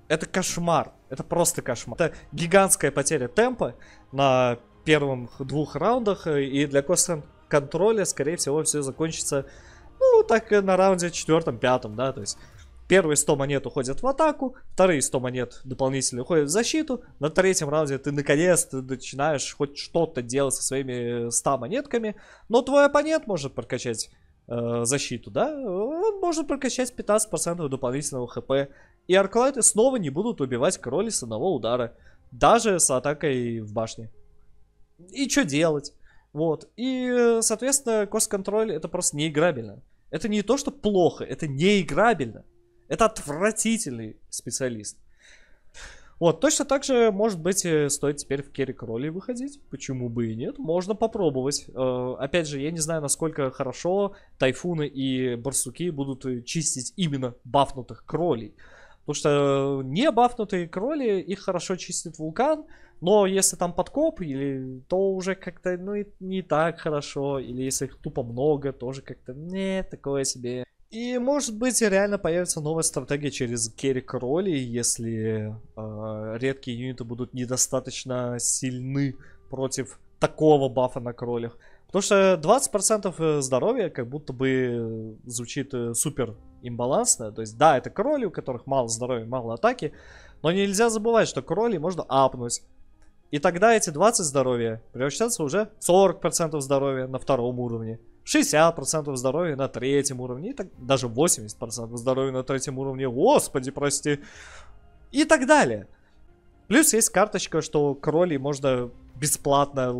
Это кошмар. Это просто кошмар. Это гигантская потеря темпа на первых двух раундах, и для костом контроля, скорее всего, все закончится, ну, так на раунде четвертом, пятом, да, то есть Первые 100 монет уходят в атаку, вторые 100 монет дополнительно уходят в защиту. На третьем раунде ты наконец-то начинаешь хоть что-то делать со своими 100 монетками. Но твой оппонент может прокачать э, защиту, да? Он может прокачать 15% дополнительного хп и арклайты снова не будут убивать кроли с одного удара. Даже с атакой в башне. И что делать? Вот. И, э, соответственно, кост-контроль это просто неиграбельно. Это не то, что плохо, это неиграбельно. Это отвратительный специалист. Вот, точно так же, может быть, э, стоит теперь в керри кроли выходить. Почему бы и нет? Можно попробовать. Э, опять же, я не знаю, насколько хорошо тайфуны и барсуки будут э, чистить именно бафнутых кролей. Потому что э, не бафнутые кроли, их хорошо чистит вулкан, но если там подкоп, или то уже как-то ну, не так хорошо, или если их тупо много, тоже как-то не такое себе. И может быть реально появится новая стратегия через керри кроли, если э, редкие юниты будут недостаточно сильны против такого бафа на кролях. Потому что 20% э, здоровья как будто бы э, звучит э, супер имбалансно. То есть, да, это кроли, у которых мало здоровья, мало атаки. Но нельзя забывать, что кроли можно апнуть. И тогда эти 20 здоровья превращаются уже в 40% здоровья на втором уровне. 60% здоровья на третьем уровне, и так, даже 80% здоровья на третьем уровне, господи, прости, и так далее. Плюс есть карточка, что кролей можно бесплатно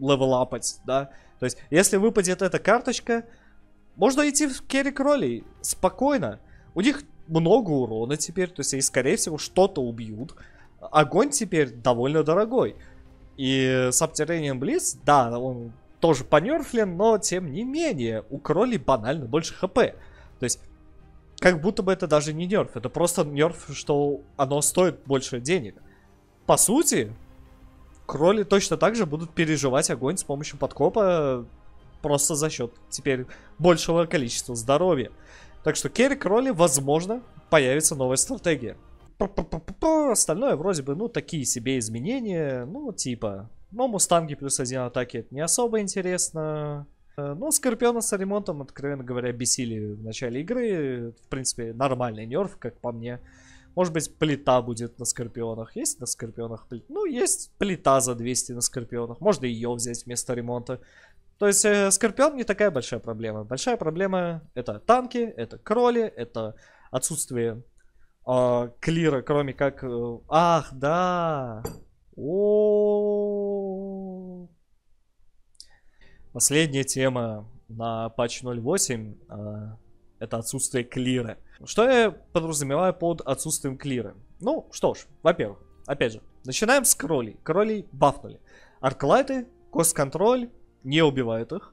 левелапать, да, то есть, если выпадет эта карточка, можно идти в керри кролей спокойно. У них много урона теперь, то есть, и скорее всего что-то убьют. Огонь теперь довольно дорогой. И с обтерением Близ, да, он тоже понерфлен, но тем не менее, у Кроли банально больше хп. То есть, как будто бы это даже не нерф, это просто нерф, что оно стоит больше денег. По сути, Кроли точно так же будут переживать огонь с помощью подкопа просто за счет теперь большего количества здоровья. Так что керри кроли, возможно, появится новая стратегия. Пу -пу -пу Остальное вроде бы, ну, такие себе изменения, ну, типа... Но мустанги плюс один атаки это не особо интересно. Ну, Скорпиона с ремонтом, откровенно говоря, бесили в начале игры. В принципе, нормальный нерв, как по мне. Может быть, плита будет на скорпионах. Есть на скорпионах плита? Ну, есть плита за 200 на скорпионах. Можно ее взять вместо ремонта. То есть, э, скорпион не такая большая проблема. Большая проблема это танки, это кроли, это отсутствие э, клира, кроме как... Э, ах, да! О -о -о Последняя тема на патч 08. Э, это отсутствие клира. Что я подразумеваю под отсутствием клира? Ну, что ж, во-первых, опять же, начинаем с кролей. Кролей бафнули. Арклайты, кост-контроль, не убивают их.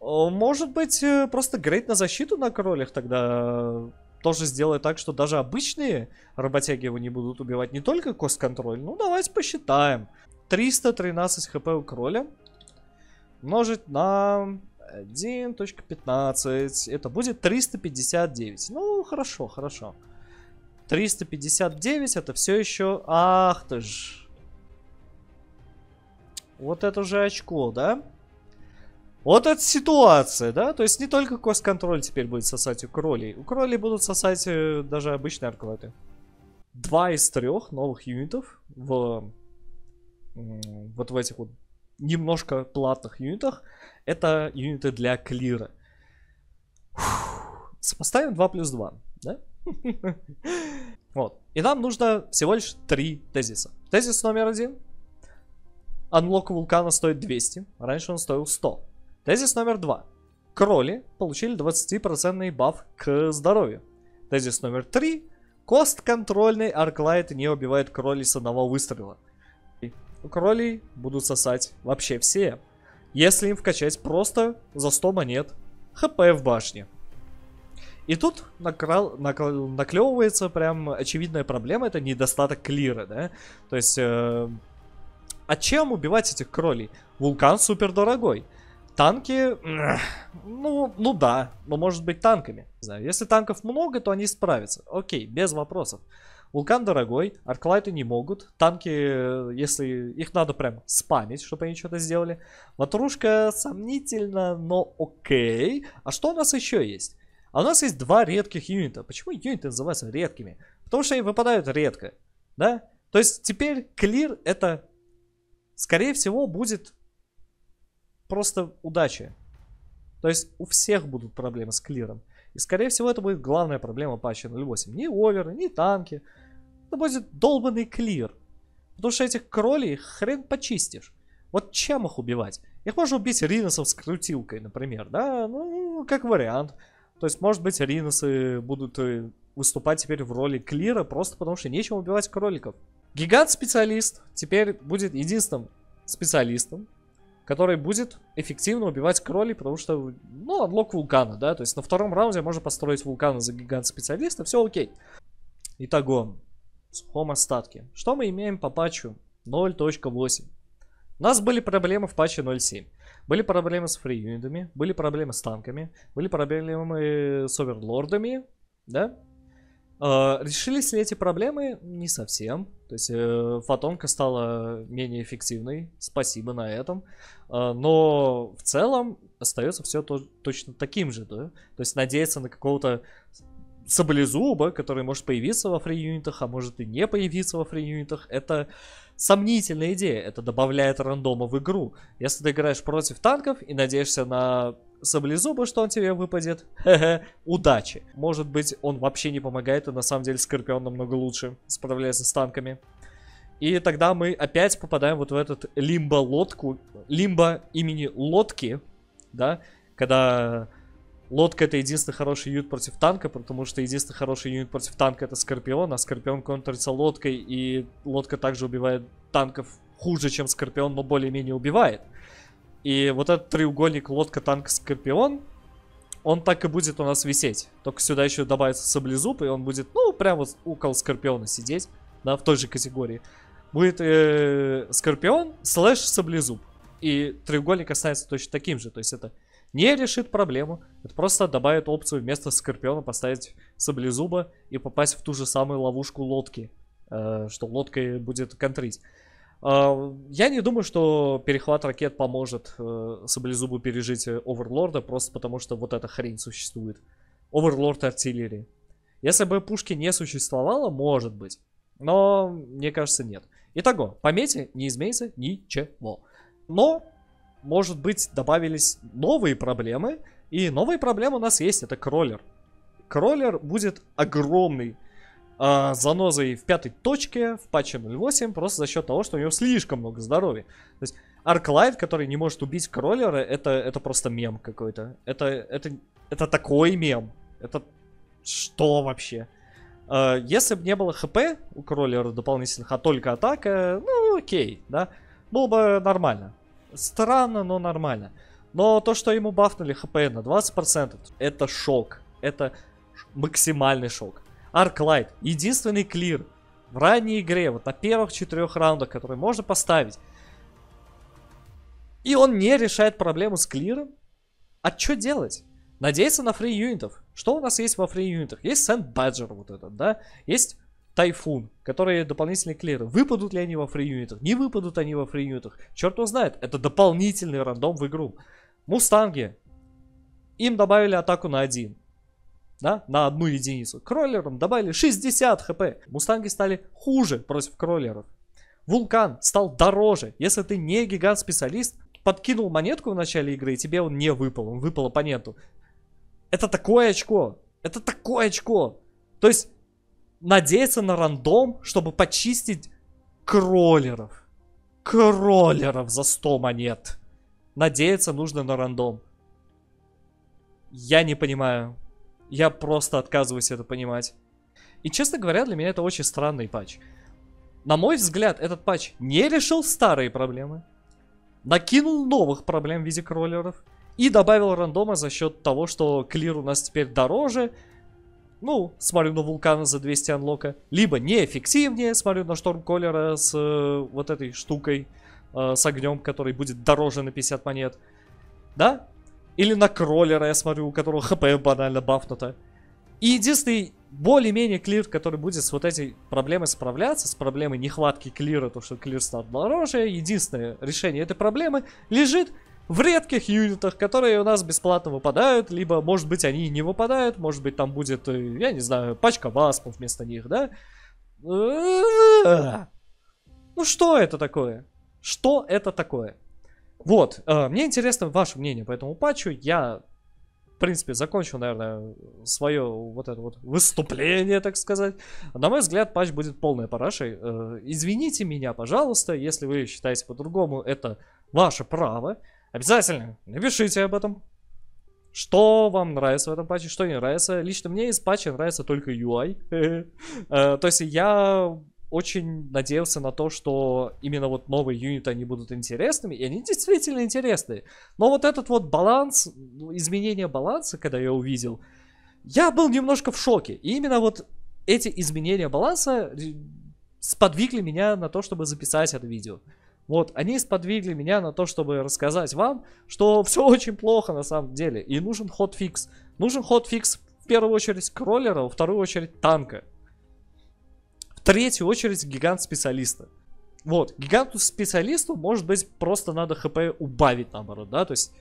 Э, может быть, э, просто грейд на защиту на кролях тогда э, тоже сделает так, что даже обычные работяги его не будут убивать. Не только кост-контроль. Ну, давайте посчитаем. 313 хп у кроля умножить на 1.15. Это будет 359. Ну, хорошо, хорошо. 359 это все еще... Ах ты ж. Вот это же очко, да? Вот это ситуация, да? То есть не только кост-контроль теперь будет сосать у кролей. У кролей будут сосать э, даже обычные арклаты Два из трех новых юнитов в... Вот в этих вот немножко платных юнитах. Это юниты для клира. Фух. Сопоставим 2 плюс 2, да? Вот. И нам нужно всего лишь три тезиса. Тезис номер один. Анлок вулкана стоит 200. Раньше он стоил 100. Тезис номер два. Кроли получили 20% баф к здоровью. Тезис номер три. Кост контрольный Арклайт не убивает кроли с одного выстрела. У кролей будут сосать вообще все, если им вкачать просто за 100 монет хп в башне. И тут накрал, накл, наклевывается прям очевидная проблема, это недостаток клира, да? То есть, э, а чем убивать этих кролей? Вулкан супер дорогой. Танки, ну, ну да, но может быть танками. знаю, если танков много, то они справятся. Окей, без вопросов. Вулкан дорогой, арклайты не могут. Танки, э, если их надо прям спамить, чтобы они что-то сделали. Ватрушка сомнительно, но окей. А что у нас еще есть? А у нас есть два редких юнита. Почему юниты называются редкими? Потому что они выпадают редко, да? То есть теперь клир это, скорее всего, будет просто удача. То есть у всех будут проблемы с клиром. И, скорее всего, это будет главная проблема патча 0.8. Ни овер, ни танки. Это будет долбанный клир. Потому что этих кролей хрен почистишь. Вот чем их убивать? Их можно убить риносом с крутилкой, например, да? Ну, как вариант. То есть, может быть, риносы будут э, выступать теперь в роли клира, просто потому что нечем убивать кроликов. Гигант-специалист теперь будет единственным специалистом, который будет эффективно убивать кролей, потому что, ну, отлог вулкана, да, то есть на втором раунде можно построить вулкана за гигант-специалиста, все окей. Итого, сухом остатке. Что мы имеем по патчу 0.8? У нас были проблемы в патче 0.7. Были проблемы с фриюнитами, были проблемы с танками, были проблемы э, с оверлордами, да? Э, решились ли эти проблемы? Не совсем. То есть э, фотонка стала менее эффективной, спасибо на этом. Э, но в целом остается все то, точно таким же, да? То есть надеяться на какого-то саблезуба, который может появиться во фри-юнитах, а может и не появиться во фри-юнитах, это сомнительная идея. Это добавляет рандома в игру. Если ты играешь против танков и надеешься на саблезуба, что он тебе выпадет, удачи. Может быть, он вообще не помогает, и на самом деле Скорпион намного лучше справляется с танками. И тогда мы опять попадаем вот в этот лимбо-лодку, лимбо имени лодки, да, когда Лодка это единственный хороший юнит против танка, потому что единственный хороший юнит против танка это Скорпион, а Скорпион контрится лодкой, и лодка также убивает танков хуже, чем Скорпион, но более-менее убивает. И вот этот треугольник лодка, танк, Скорпион, он так и будет у нас висеть. Только сюда еще добавится саблезуб, и он будет, ну, прям вот около Скорпиона сидеть, да, в той же категории. Будет э, Скорпион слэш саблезуб. И треугольник останется точно таким же. То есть это не решит проблему. Это просто добавит опцию вместо Скорпиона поставить Саблезуба и попасть в ту же самую ловушку лодки, э, что лодкой будет контрить. Э, я не думаю, что перехват ракет поможет э, Саблезубу пережить э, Оверлорда, просто потому что вот эта хрень существует. Оверлорд артиллерии. Если бы пушки не существовало, может быть. Но мне кажется, нет. Итого, по мете не изменится ничего. Но может быть, добавились новые проблемы. И новые проблемы у нас есть, это кроллер. Кроллер будет огромный э, а, занозой в пятой точке в патче 0.8, просто за счет того, что у него слишком много здоровья. То есть Арклайт, который не может убить кроллера, это, это просто мем какой-то. Это, это, это такой мем. Это что вообще? Э, если бы не было хп у кроллера дополнительных, а только атака, ну окей, да, было бы нормально. Странно, но нормально. Но то, что ему бафнули хп на 20%, это шок. Это максимальный шок. Арклайт, единственный клир в ранней игре, вот на первых четырех раундах, которые можно поставить. И он не решает проблему с клиром. А что делать? Надеяться на фри юнитов. Что у нас есть во фри юнитах? Есть Сент Баджер вот этот, да? Есть Тайфун, которые дополнительные клиры. Выпадут ли они во фри-юнитах? Не выпадут они во фри-юнитах. Черт его знает, это дополнительный рандом в игру. Мустанги. Им добавили атаку на один, Да? На одну единицу. Кроллерам добавили 60 хп. Мустанги стали хуже против кроллеров. Вулкан стал дороже. Если ты не гигант-специалист, подкинул монетку в начале игры, и тебе он не выпал. Он выпал оппоненту. Это такое очко. Это такое очко. То есть надеяться на рандом, чтобы почистить кроллеров. Кроллеров за 100 монет. Надеяться нужно на рандом. Я не понимаю. Я просто отказываюсь это понимать. И, честно говоря, для меня это очень странный патч. На мой взгляд, этот патч не решил старые проблемы. Накинул новых проблем в виде кроллеров. И добавил рандома за счет того, что клир у нас теперь дороже, ну, смотрю на вулкана за 200 анлока, либо неэффективнее, смотрю на шторм колера с э, вот этой штукой, э, с огнем, который будет дороже на 50 монет, да? Или на кроллера, я смотрю, у которого хп банально бафнуто. И единственный более-менее клир, который будет с вот этой проблемой справляться, с проблемой нехватки клира, то что клир стал дороже, единственное решение этой проблемы лежит в редких юнитах, которые у нас бесплатно выпадают, либо, может быть, они не выпадают, может быть, там будет, э, я не знаю, пачка васпов вместо них, да? Ну что это такое? Что это такое? Вот, э, мне интересно ваше мнение по этому патчу. Я, в принципе, закончу, наверное, свое вот это вот выступление, так сказать. На мой взгляд, патч будет полной парашей. Э, извините меня, пожалуйста, если вы считаете по-другому, это ваше право. Обязательно напишите об этом. Что вам нравится в этом патче, что не нравится. Лично мне из патча нравится только UI. Э, то есть я очень надеялся на то, что именно вот новые юниты, они будут интересными, и они действительно интересные. Но вот этот вот баланс, ну, изменение баланса, когда я увидел, я был немножко в шоке. И именно вот эти изменения баланса э, сподвигли меня на то, чтобы записать это видео. Вот, они сподвигли меня на то, чтобы рассказать вам, что все очень плохо на самом деле. И нужен ход-фикс. Нужен ход-фикс в первую очередь кроллера, во вторую очередь танка. В третью очередь гигант-специалиста. Вот, гиганту-специалисту, может быть, просто надо хп убавить, наоборот, да, то есть,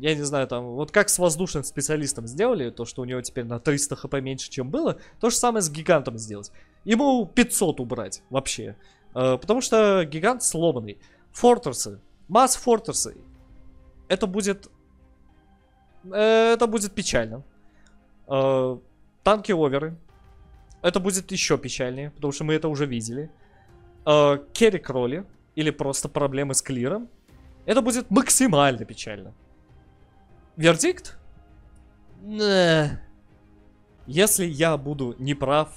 я не знаю, там, вот как с воздушным специалистом сделали, то, что у него теперь на 300 хп меньше, чем было, то же самое с гигантом сделать. Ему 500 убрать вообще. Э, потому что гигант сломанный. Фортерсы. Масс фортерсы. Это будет... Э, это будет печально. Э, танки оверы. Это будет еще печальнее, потому что мы это уже видели. Керри кроли. Или просто проблемы с клиром. Это будет максимально печально. Вердикт? Если я буду неправ,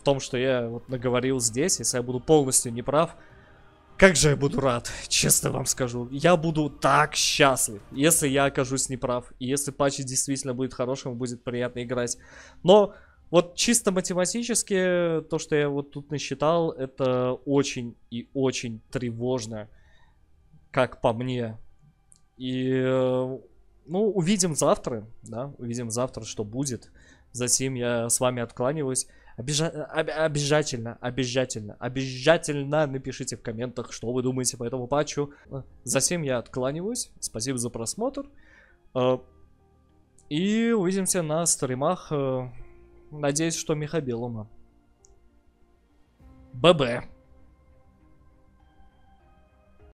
в том, что я вот наговорил здесь, если я буду полностью неправ, как же я буду рад, честно вам скажу. Я буду так счастлив, если я окажусь неправ. И если патч действительно будет хорошим, будет приятно играть. Но вот чисто математически, то, что я вот тут насчитал, это очень и очень тревожно, как по мне. И, э, ну, увидим завтра, да, увидим завтра, что будет. Затем я с вами откланиваюсь. Обижа... Об... Обязательно, обязательно, обязательно напишите в комментах, что вы думаете по этому патчу. Затем я откланиваюсь. Спасибо за просмотр. А, и увидимся на стримах. Э, надеюсь, что Миха Белума. ББ.